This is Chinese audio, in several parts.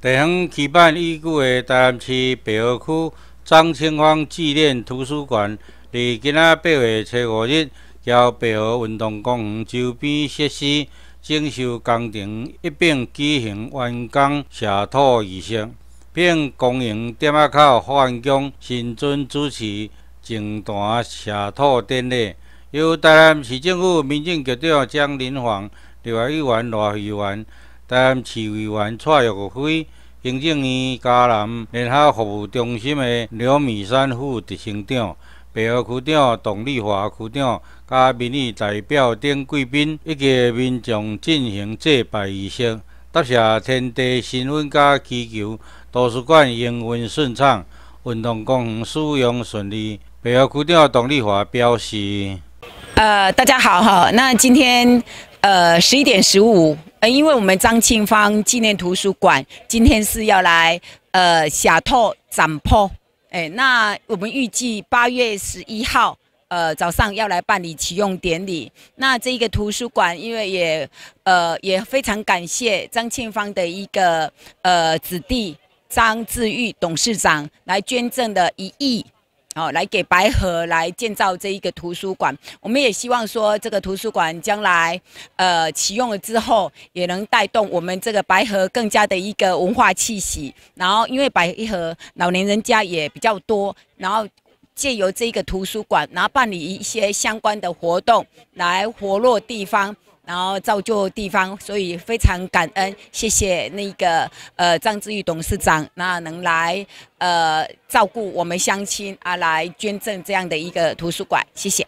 地方举办已久的大安市北河区张清芳纪念图书馆，伫今仔八月七五日，交北河运动公园周边设施整修工程一并举行完工谢土仪式，并恭迎店仔口贺安江新尊主持整坛谢土典礼，由大安市政府民政局长江林煌、立法一员罗议员。台南市委员蔡玉辉、行政院嘉南联合服务中心的刘美山副执行长、北区长董丽华区长、嘉民意代表丁贵斌以及民众进行祭拜仪式。答谢天地新闻、甲祈求图书馆营运顺畅、运动公园使用顺利。北区长董丽华表示：，呃，大家好哈，那今天呃十一点十五。呃，因为我们张庆芳纪念图书馆今天是要来呃下拓展铺，哎，那我们预计八月十一号呃早上要来办理启用典礼。那这一个图书馆，因为也呃也非常感谢张庆芳的一个呃子弟张志玉董事长来捐赠的一亿。好，来给白河来建造这一个图书馆，我们也希望说，这个图书馆将来，呃，启用了之后，也能带动我们这个白河更加的一个文化气息。然后，因为白河老年人家也比较多，然后借由这一个图书馆，然后办理一些相关的活动，来活络地方。然后造就地方，所以非常感恩，谢谢那个呃张志玉董事长，那能来呃照顾我们乡亲啊，来捐赠这样的一个图书馆，谢谢。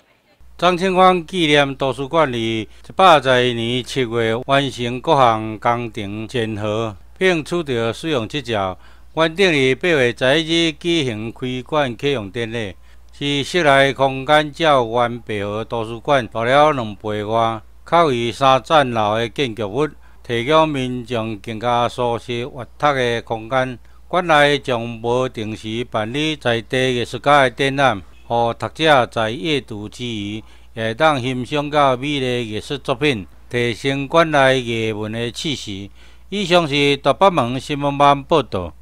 张清芳纪念图书馆里，一百在年七月完成各项工程建好，并取得使用执照，原定于八月十一日举行开馆启用典礼，是室内空间较原北河图书馆大了两倍多。较为三层楼的建筑物，提供民众更加舒适阅读的空间。馆内将不定时办理在地艺术家的展览，让读者在阅读之余，也当欣赏到美丽艺术作品，提升馆内艺文的气息。以上是大北门新闻网报道。